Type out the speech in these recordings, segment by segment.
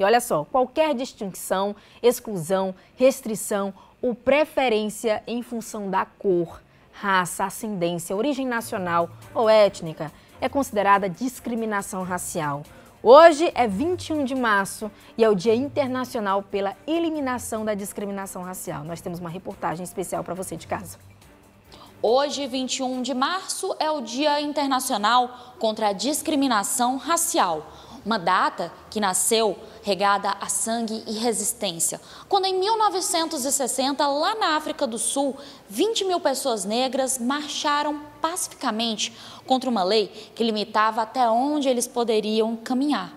E olha só, qualquer distinção, exclusão, restrição ou preferência em função da cor, raça, ascendência, origem nacional ou étnica é considerada discriminação racial. Hoje é 21 de março e é o Dia Internacional pela Eliminação da Discriminação Racial. Nós temos uma reportagem especial para você de casa. Hoje, 21 de março, é o Dia Internacional contra a Discriminação Racial uma data que nasceu regada a sangue e resistência. Quando em 1960, lá na África do Sul, 20 mil pessoas negras marcharam pacificamente contra uma lei que limitava até onde eles poderiam caminhar.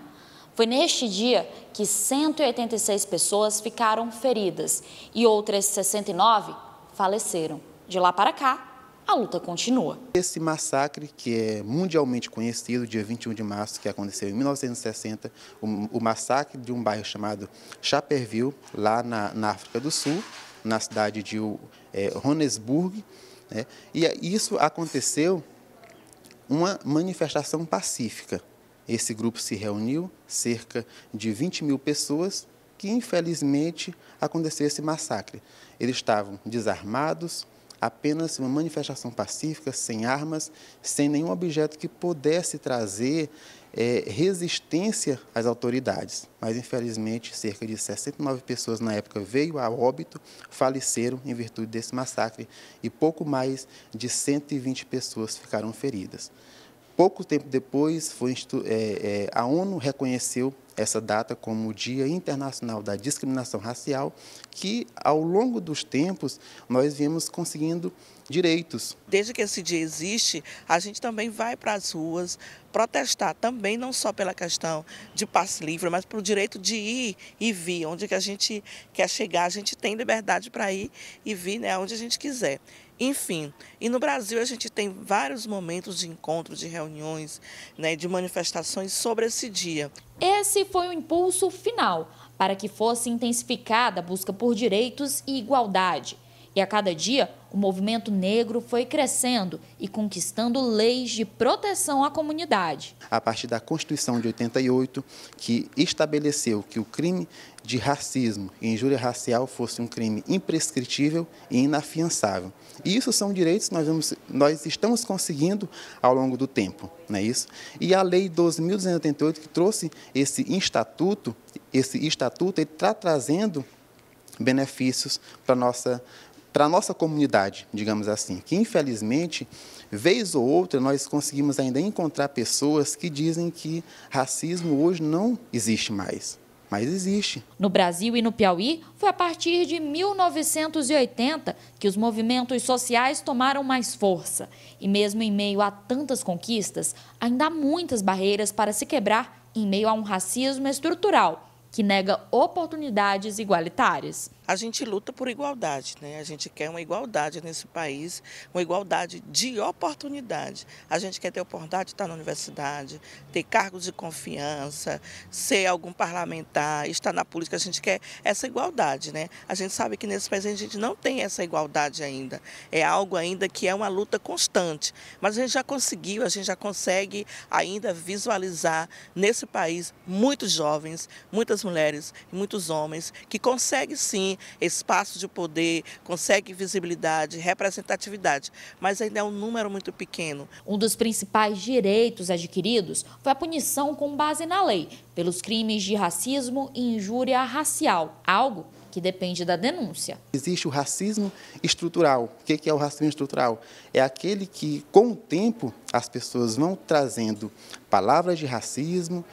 Foi neste dia que 186 pessoas ficaram feridas e outras 69 faleceram. De lá para cá, a luta continua. Esse massacre, que é mundialmente conhecido, dia 21 de março, que aconteceu em 1960, o, o massacre de um bairro chamado Chaperville, lá na, na África do Sul, na cidade de é, Ronesburg, né? e é, isso aconteceu uma manifestação pacífica. Esse grupo se reuniu, cerca de 20 mil pessoas, que infelizmente aconteceu esse massacre. Eles estavam desarmados, apenas uma manifestação pacífica, sem armas, sem nenhum objeto que pudesse trazer é, resistência às autoridades. Mas, infelizmente, cerca de 69 pessoas na época veio a óbito, faleceram em virtude desse massacre e pouco mais de 120 pessoas ficaram feridas. Pouco tempo depois, foi, é, é, a ONU reconheceu essa data como o Dia Internacional da Discriminação Racial, que ao longo dos tempos nós viemos conseguindo direitos. Desde que esse dia existe, a gente também vai para as ruas protestar também não só pela questão de passe livre, mas pelo direito de ir e vir, onde que a gente quer chegar, a gente tem liberdade para ir e vir, né, onde a gente quiser. Enfim, e no Brasil a gente tem vários momentos de encontros, de reuniões, né, de manifestações sobre esse dia. Esse foi o impulso final para que fosse intensificada a busca por direitos e igualdade. E a cada dia, o movimento negro foi crescendo e conquistando leis de proteção à comunidade. A partir da Constituição de 88, que estabeleceu que o crime de racismo e injúria racial fosse um crime imprescritível e inafiançável. E isso são direitos que nós, vamos, nós estamos conseguindo ao longo do tempo, não é isso? E a Lei 12.288, que trouxe esse estatuto, esse estatuto, está trazendo benefícios para nossa para a nossa comunidade, digamos assim, que infelizmente, vez ou outra, nós conseguimos ainda encontrar pessoas que dizem que racismo hoje não existe mais. Mas existe. No Brasil e no Piauí, foi a partir de 1980 que os movimentos sociais tomaram mais força. E mesmo em meio a tantas conquistas, ainda há muitas barreiras para se quebrar em meio a um racismo estrutural que nega oportunidades igualitárias a gente luta por igualdade, né? A gente quer uma igualdade nesse país, uma igualdade de oportunidade. A gente quer ter oportunidade de estar na universidade, ter cargos de confiança, ser algum parlamentar, estar na política. A gente quer essa igualdade, né? A gente sabe que nesse país a gente não tem essa igualdade ainda. É algo ainda que é uma luta constante. Mas a gente já conseguiu, a gente já consegue ainda visualizar nesse país muitos jovens, muitas mulheres, muitos homens que conseguem sim espaço de poder, consegue visibilidade, representatividade, mas ainda é um número muito pequeno. Um dos principais direitos adquiridos foi a punição com base na lei pelos crimes de racismo e injúria racial, algo que depende da denúncia. Existe o racismo estrutural. O que é o racismo estrutural? É aquele que, com o tempo, as pessoas vão trazendo palavras de racismo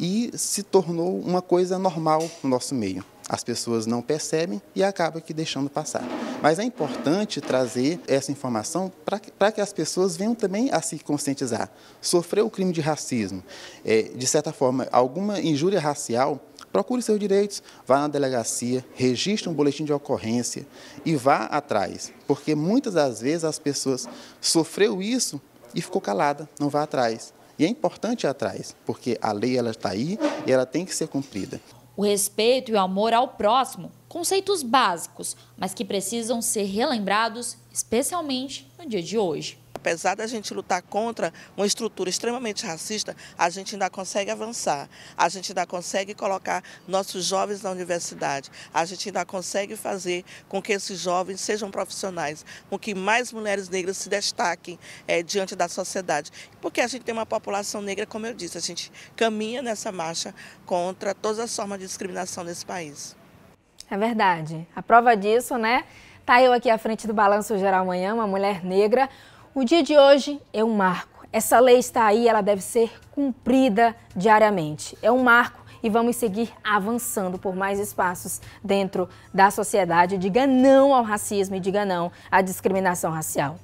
e se tornou uma coisa normal no nosso meio as pessoas não percebem e acaba que deixando passar. Mas é importante trazer essa informação para que, que as pessoas venham também a se conscientizar. Sofreu o crime de racismo, é, de certa forma, alguma injúria racial, procure seus direitos, vá na delegacia, registre um boletim de ocorrência e vá atrás, porque muitas das vezes as pessoas sofreu isso e ficou calada, não vá atrás. E é importante ir atrás, porque a lei ela está aí e ela tem que ser cumprida o respeito e o amor ao próximo, conceitos básicos, mas que precisam ser relembrados, especialmente no dia de hoje apesar da gente lutar contra uma estrutura extremamente racista, a gente ainda consegue avançar, a gente ainda consegue colocar nossos jovens na universidade, a gente ainda consegue fazer com que esses jovens sejam profissionais, com que mais mulheres negras se destaquem é, diante da sociedade. Porque a gente tem uma população negra, como eu disse, a gente caminha nessa marcha contra todas as formas de discriminação nesse país. É verdade. A prova disso, né? Tá eu aqui à frente do Balanço Geral amanhã, uma mulher negra, o dia de hoje é um marco. Essa lei está aí, ela deve ser cumprida diariamente. É um marco e vamos seguir avançando por mais espaços dentro da sociedade. Diga não ao racismo e diga não à discriminação racial.